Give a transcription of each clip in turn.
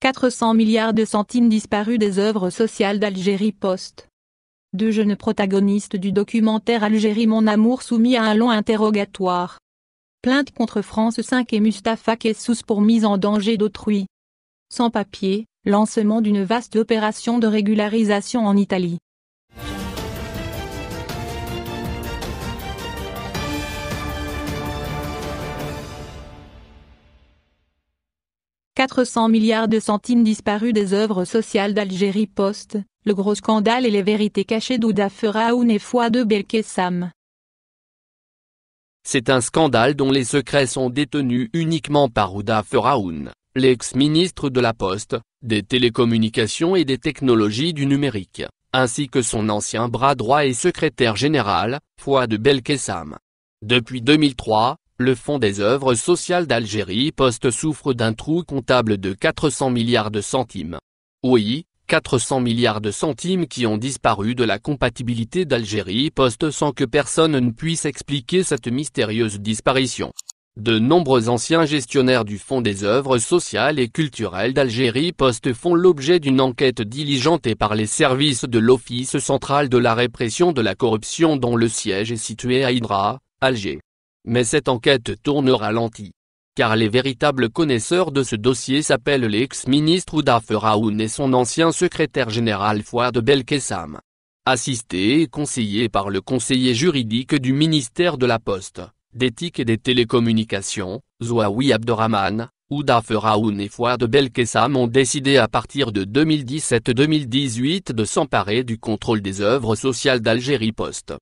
400 milliards de centimes disparus des œuvres sociales d'Algérie Post. Deux jeunes protagonistes du documentaire Algérie Mon Amour soumis à un long interrogatoire. Plainte contre France 5 et Mustapha Kessous pour mise en danger d'autrui. Sans papier, lancement d'une vaste opération de régularisation en Italie. 400 milliards de centimes disparus des œuvres sociales d'Algérie Post, le gros scandale et les vérités cachées d'Ouda Feraoun et Fouad de Belkessam. C'est un scandale dont les secrets sont détenus uniquement par Ouda Feraoun, l'ex-ministre de la Poste, des télécommunications et des technologies du numérique, ainsi que son ancien bras droit et secrétaire général, Fouad de Belkessam. Depuis 2003, le Fonds des œuvres sociales d'Algérie Poste souffre d'un trou comptable de 400 milliards de centimes. Oui, 400 milliards de centimes qui ont disparu de la compatibilité d'Algérie Poste sans que personne ne puisse expliquer cette mystérieuse disparition. De nombreux anciens gestionnaires du Fonds des œuvres sociales et culturelles d'Algérie Poste font l'objet d'une enquête diligentée par les services de l'Office central de la répression de la corruption dont le siège est situé à Hydra, Alger. Mais cette enquête tourne ralenti. Car les véritables connaisseurs de ce dossier s'appellent l'ex-ministre Ouda Raoun et son ancien secrétaire général Fouad Belkessam. Assistés et conseillé par le conseiller juridique du ministère de la Poste, d'éthique et des télécommunications, Zouaoui Abderrahman, Ouda Raoun et Fouad Belkessam ont décidé à partir de 2017-2018 de s'emparer du contrôle des œuvres sociales d'Algérie Poste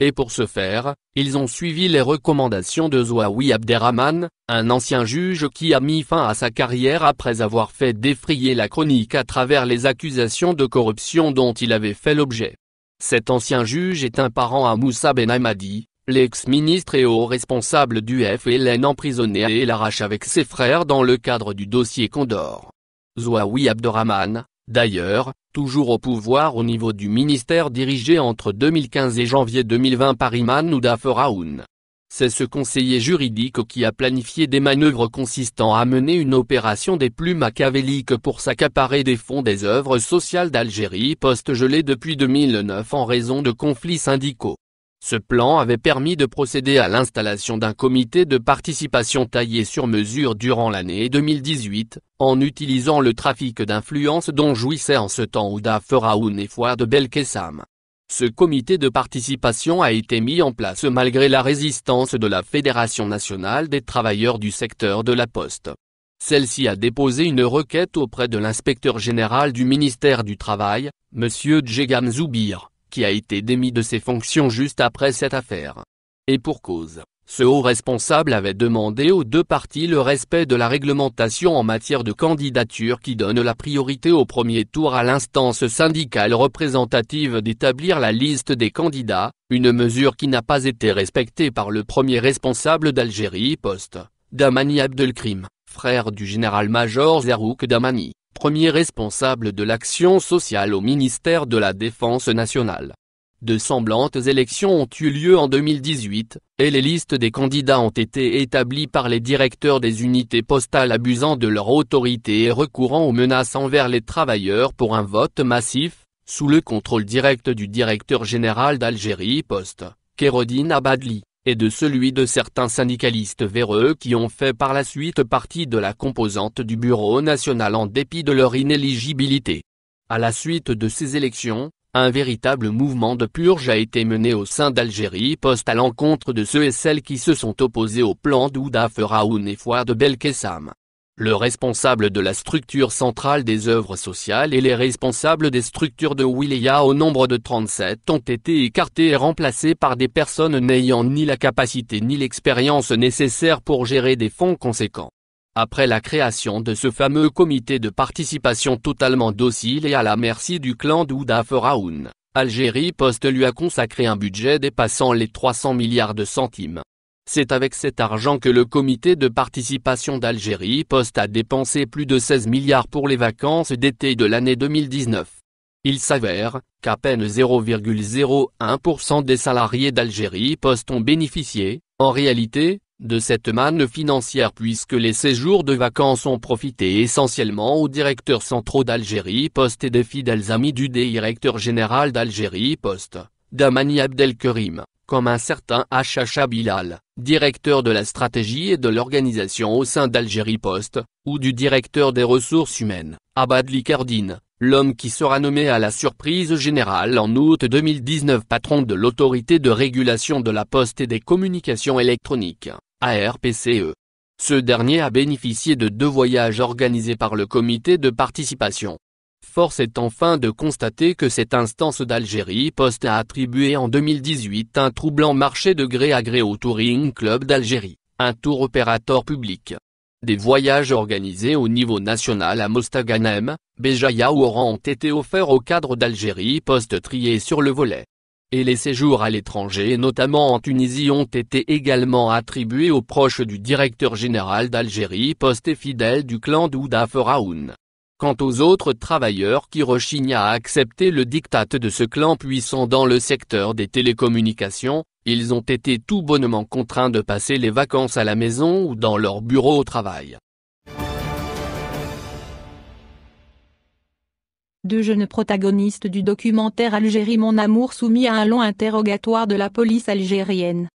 et pour ce faire, ils ont suivi les recommandations de Zouaoui Abderrahman, un ancien juge qui a mis fin à sa carrière après avoir fait défrayer la chronique à travers les accusations de corruption dont il avait fait l'objet. Cet ancien juge est un parent à Moussa Ben Hamadi, l'ex-ministre et haut responsable du FLN emprisonné et l'arrache avec ses frères dans le cadre du dossier Condor. Zouaoui Abderrahman, D'ailleurs, toujours au pouvoir au niveau du ministère dirigé entre 2015 et janvier 2020 par Iman Ouda C'est ce conseiller juridique qui a planifié des manœuvres consistant à mener une opération des plus machiavéliques pour s'accaparer des fonds des œuvres sociales d'Algérie post gelée depuis 2009 en raison de conflits syndicaux. Ce plan avait permis de procéder à l'installation d'un comité de participation taillé sur mesure durant l'année 2018, en utilisant le trafic d'influence dont jouissait en ce temps Ouda Feraoun et Fouad Belkessam. Ce comité de participation a été mis en place malgré la résistance de la Fédération nationale des travailleurs du secteur de la Poste. Celle-ci a déposé une requête auprès de l'inspecteur général du ministère du Travail, M. Djegam Zoubir qui a été démis de ses fonctions juste après cette affaire. Et pour cause, ce haut responsable avait demandé aux deux parties le respect de la réglementation en matière de candidature qui donne la priorité au premier tour à l'instance syndicale représentative d'établir la liste des candidats, une mesure qui n'a pas été respectée par le premier responsable d'Algérie Poste, Damani Abdelkrim, frère du général-major Zerouk Damani premier responsable de l'action sociale au ministère de la Défense nationale. De semblantes élections ont eu lieu en 2018, et les listes des candidats ont été établies par les directeurs des unités postales abusant de leur autorité et recourant aux menaces envers les travailleurs pour un vote massif, sous le contrôle direct du directeur général d'Algérie Poste, Kérodine Abadli et de celui de certains syndicalistes véreux qui ont fait par la suite partie de la composante du Bureau national en dépit de leur inéligibilité. À la suite de ces élections, un véritable mouvement de purge a été mené au sein d'Algérie poste à l'encontre de ceux et celles qui se sont opposés au plan d'Ouda Raoun et Fouad Belkessam le responsable de la structure centrale des œuvres sociales et les responsables des structures de wilaya au nombre de 37 ont été écartés et remplacés par des personnes n'ayant ni la capacité ni l'expérience nécessaire pour gérer des fonds conséquents. Après la création de ce fameux comité de participation totalement docile et à la merci du clan d'Ouda Feraoun, Algérie Poste lui a consacré un budget dépassant les 300 milliards de centimes. C'est avec cet argent que le comité de participation d'Algérie Poste a dépensé plus de 16 milliards pour les vacances d'été de l'année 2019. Il s'avère qu'à peine 0,01% des salariés d'Algérie Poste ont bénéficié, en réalité, de cette manne financière puisque les séjours de vacances ont profité essentiellement aux directeurs centraux d'Algérie Poste et des fidèles amis du directeur général d'Algérie Poste, Damani Abdelkerim comme un certain Achacha Bilal directeur de la stratégie et de l'organisation au sein d'Algérie Post, ou du directeur des ressources humaines, Abadli Likardine, l'homme qui sera nommé à la surprise générale en août 2019 patron de l'autorité de régulation de la poste et des communications électroniques, ARPCE. Ce dernier a bénéficié de deux voyages organisés par le comité de participation, force est enfin de constater que cette instance d'Algérie Poste a attribué en 2018 un troublant marché de gré à gré au Touring Club d'Algérie, un tour opérateur public. Des voyages organisés au niveau national à Mostaganem, Béjaïa ou Oran ont été offerts au cadre d'Algérie Poste trié sur le volet. Et les séjours à l'étranger notamment en Tunisie ont été également attribués aux proches du directeur général d'Algérie Poste et fidèles du clan d'Ouda Feraoun. Quant aux autres travailleurs qui rechignent à accepter le diktat de ce clan puissant dans le secteur des télécommunications, ils ont été tout bonnement contraints de passer les vacances à la maison ou dans leur bureau au travail. Deux jeunes protagonistes du documentaire Algérie Mon Amour soumis à un long interrogatoire de la police algérienne.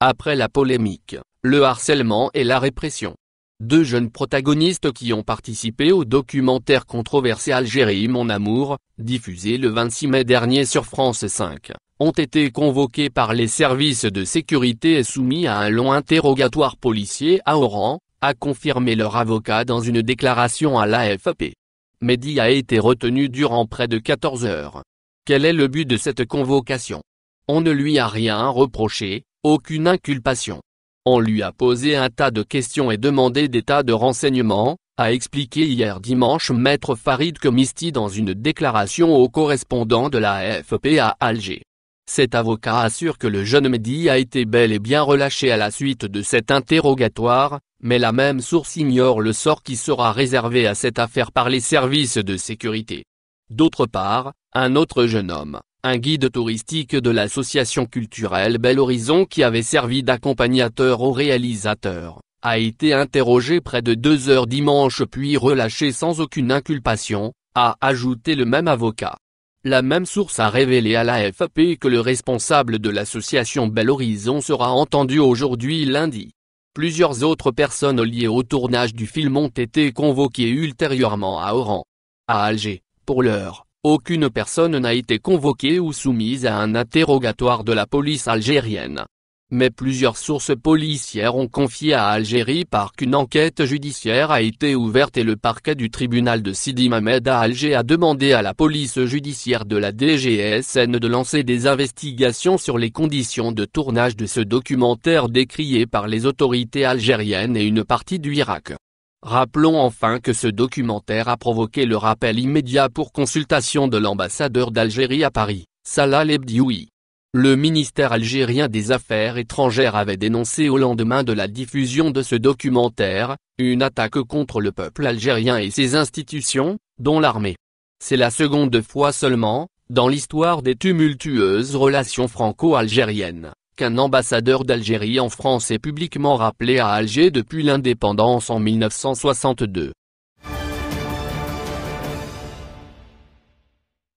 Après la polémique, le harcèlement et la répression. Deux jeunes protagonistes qui ont participé au documentaire controversé Algérie Mon Amour, diffusé le 26 mai dernier sur France 5, ont été convoqués par les services de sécurité et soumis à un long interrogatoire policier à Oran, a confirmé leur avocat dans une déclaration à l'AFP. Mehdi a été retenu durant près de 14 heures. Quel est le but de cette convocation On ne lui a rien reproché, aucune inculpation. On lui a posé un tas de questions et demandé des tas de renseignements, a expliqué hier dimanche maître Farid komisti dans une déclaration au correspondant de la AFP à Alger. Cet avocat assure que le jeune Mehdi a été bel et bien relâché à la suite de cet interrogatoire, mais la même source ignore le sort qui sera réservé à cette affaire par les services de sécurité. D'autre part, un autre jeune homme, un guide touristique de l'association culturelle Bel Horizon qui avait servi d'accompagnateur au réalisateur, a été interrogé près de deux heures dimanche puis relâché sans aucune inculpation, a ajouté le même avocat. La même source a révélé à la FAP que le responsable de l'association Bel Horizon sera entendu aujourd'hui lundi. Plusieurs autres personnes liées au tournage du film ont été convoquées ultérieurement à Oran. À Alger, pour l'heure, aucune personne n'a été convoquée ou soumise à un interrogatoire de la police algérienne. Mais plusieurs sources policières ont confié à Algérie par qu'une enquête judiciaire a été ouverte et le parquet du tribunal de Sidi Mamed à Alger a demandé à la police judiciaire de la DGSN de lancer des investigations sur les conditions de tournage de ce documentaire décrié par les autorités algériennes et une partie du Irak. Rappelons enfin que ce documentaire a provoqué le rappel immédiat pour consultation de l'ambassadeur d'Algérie à Paris, Salah Lebdioui. Le ministère algérien des Affaires étrangères avait dénoncé au lendemain de la diffusion de ce documentaire, une attaque contre le peuple algérien et ses institutions, dont l'armée. C'est la seconde fois seulement, dans l'histoire des tumultueuses relations franco-algériennes, un ambassadeur d'Algérie en France est publiquement rappelé à Alger depuis l'indépendance en 1962.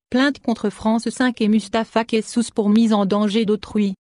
Plainte contre France 5 et Mustapha Kessous pour mise en danger d'autrui.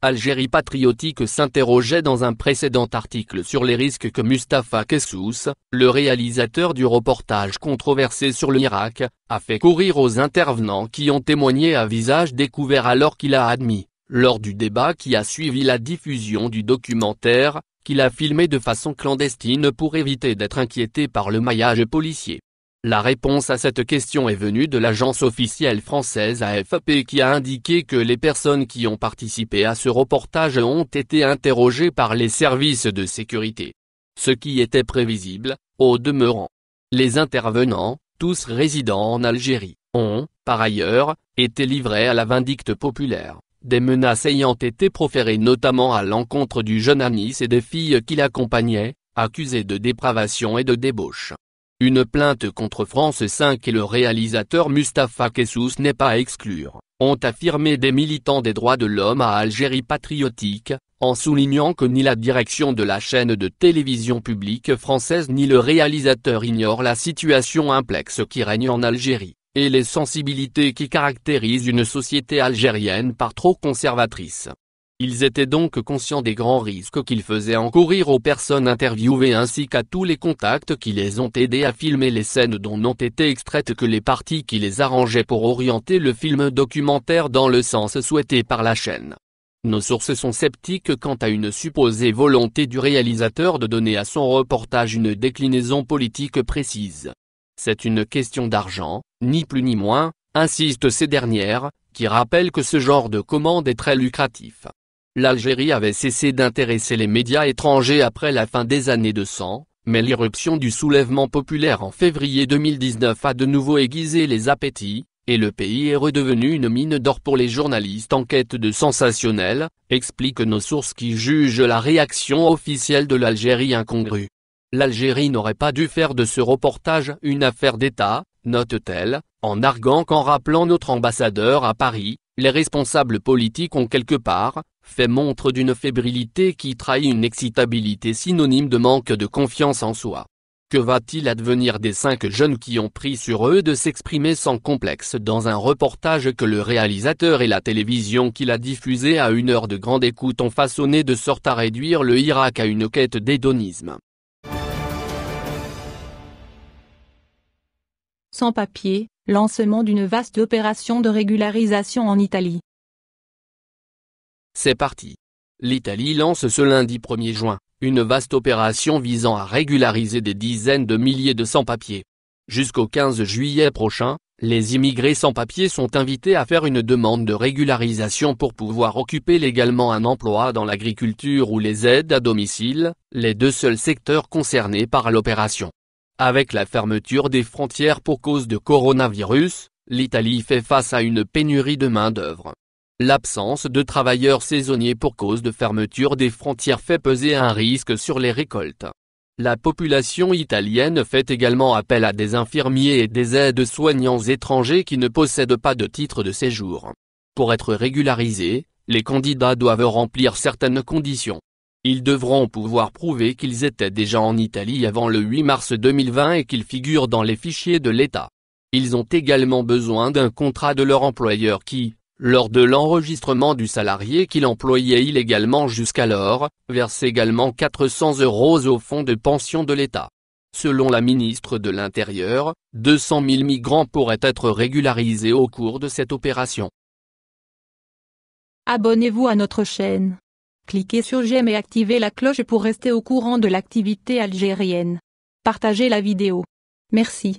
Algérie patriotique s'interrogeait dans un précédent article sur les risques que Mustapha Kessous, le réalisateur du reportage controversé sur l'Irak, a fait courir aux intervenants qui ont témoigné à visage découvert alors qu'il a admis, lors du débat qui a suivi la diffusion du documentaire, qu'il a filmé de façon clandestine pour éviter d'être inquiété par le maillage policier. La réponse à cette question est venue de l'agence officielle française AFP qui a indiqué que les personnes qui ont participé à ce reportage ont été interrogées par les services de sécurité. Ce qui était prévisible, au demeurant. Les intervenants, tous résidents en Algérie, ont, par ailleurs, été livrés à la vindicte populaire, des menaces ayant été proférées notamment à l'encontre du jeune Anis et des filles qui l'accompagnaient, accusées de dépravation et de débauche. Une plainte contre France 5 et le réalisateur Mustapha Kessous n'est pas à exclure, ont affirmé des militants des droits de l'homme à Algérie patriotique, en soulignant que ni la direction de la chaîne de télévision publique française ni le réalisateur ignorent la situation implexe qui règne en Algérie, et les sensibilités qui caractérisent une société algérienne par trop conservatrice. Ils étaient donc conscients des grands risques qu'ils faisaient encourir aux personnes interviewées ainsi qu'à tous les contacts qui les ont aidés à filmer les scènes dont n'ont été extraites que les parties qui les arrangeaient pour orienter le film documentaire dans le sens souhaité par la chaîne. Nos sources sont sceptiques quant à une supposée volonté du réalisateur de donner à son reportage une déclinaison politique précise. C'est une question d'argent, ni plus ni moins, insistent ces dernières, qui rappellent que ce genre de commande est très lucratif. L'Algérie avait cessé d'intéresser les médias étrangers après la fin des années 200, mais l'irruption du soulèvement populaire en février 2019 a de nouveau aiguisé les appétits, et le pays est redevenu une mine d'or pour les journalistes en quête de sensationnel, expliquent nos sources qui jugent la réaction officielle de l'Algérie incongrue. L'Algérie n'aurait pas dû faire de ce reportage une affaire d'État, note-t-elle, en arguant qu'en rappelant notre ambassadeur à Paris, les responsables politiques ont quelque part, fait montre d'une fébrilité qui trahit une excitabilité synonyme de manque de confiance en soi. Que va-t-il advenir des cinq jeunes qui ont pris sur eux de s'exprimer sans complexe dans un reportage que le réalisateur et la télévision qu'il a diffusé à une heure de grande écoute ont façonné de sorte à réduire le Irak à une quête d'hédonisme Sans papier, lancement d'une vaste opération de régularisation en Italie. C'est parti. L'Italie lance ce lundi 1er juin, une vaste opération visant à régulariser des dizaines de milliers de sans-papiers. Jusqu'au 15 juillet prochain, les immigrés sans-papiers sont invités à faire une demande de régularisation pour pouvoir occuper légalement un emploi dans l'agriculture ou les aides à domicile, les deux seuls secteurs concernés par l'opération. Avec la fermeture des frontières pour cause de coronavirus, l'Italie fait face à une pénurie de main-d'œuvre. L'absence de travailleurs saisonniers pour cause de fermeture des frontières fait peser un risque sur les récoltes. La population italienne fait également appel à des infirmiers et des aides soignants étrangers qui ne possèdent pas de titre de séjour. Pour être régularisés, les candidats doivent remplir certaines conditions. Ils devront pouvoir prouver qu'ils étaient déjà en Italie avant le 8 mars 2020 et qu'ils figurent dans les fichiers de l'État. Ils ont également besoin d'un contrat de leur employeur qui, lors de l'enregistrement du salarié qu'il employait illégalement jusqu'alors, verse également 400 euros au fonds de pension de l'État. Selon la ministre de l'Intérieur, 200 000 migrants pourraient être régularisés au cours de cette opération. Abonnez-vous à notre chaîne. Cliquez sur j'aime et activez la cloche pour rester au courant de l'activité algérienne. Partagez la vidéo. Merci.